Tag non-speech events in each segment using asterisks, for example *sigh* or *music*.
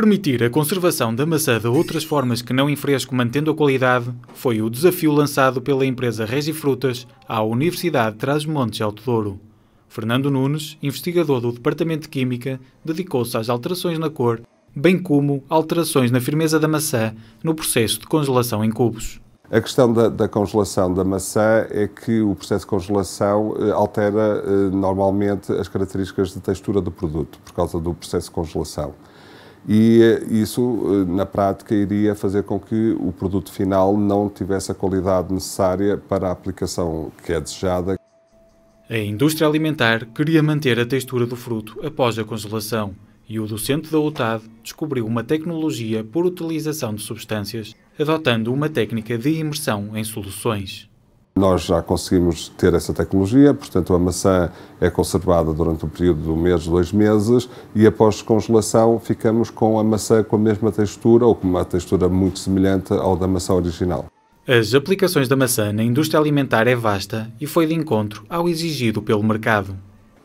Permitir a conservação da maçã de outras formas que não em fresco mantendo a qualidade foi o desafio lançado pela empresa Regifrutas à Universidade de Trás-Montes Alto Douro. Fernando Nunes, investigador do Departamento de Química, dedicou-se às alterações na cor, bem como alterações na firmeza da maçã no processo de congelação em cubos. A questão da, da, congelação da maçã é que o processo de congelação eh, altera eh, normalmente as características de textura do produto por causa do processo de congelação e eh, isso, eh, na prática, iria fazer com que o produto final não tivesse a qualidade necessária para a aplicação que é desejada. A indústria alimentar queria manter a textura do fruto após a congelação e o docente da UTAD descobriu uma tecnologia por utilização de substâncias, adotando uma técnica de imersão em soluções. Nós já conseguimos ter essa tecnologia, portanto, a maçã é conservada durante um período de um mês, dois meses, e após congelação ficamos com a maçã com a mesma textura ou com uma textura muito semelhante ao da maçã original. As aplicações da maçã na indústria alimentar é vasta e foi de encontro ao exigido pelo mercado.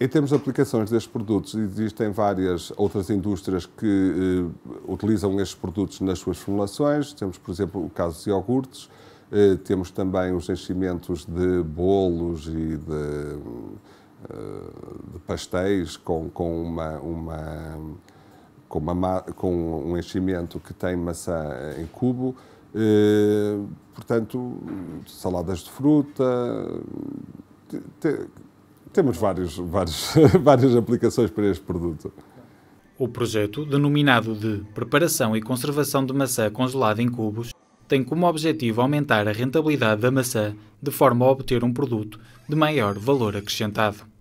Em termos de aplicações destes produtos, existem várias outras indústrias que eh, utilizam estes produtos nas suas formulações. Temos, por exemplo, o caso de iogurtes, eh, temos também os enchimentos de bolos e de, eh, de pastéis com, com uma, uma com, uma, com, um enchimento que tem maçã em cubo. Eh, portanto, saladas de fruta. temos vários, vários, *laughs* várias aplicações para este produto. O projeto, denominado de Preparação e Conservação de Maçã Congelada em Cubos, tem como objetivo aumentar a rentabilidade da maçã de forma a obter um produto de maior valor acrescentado.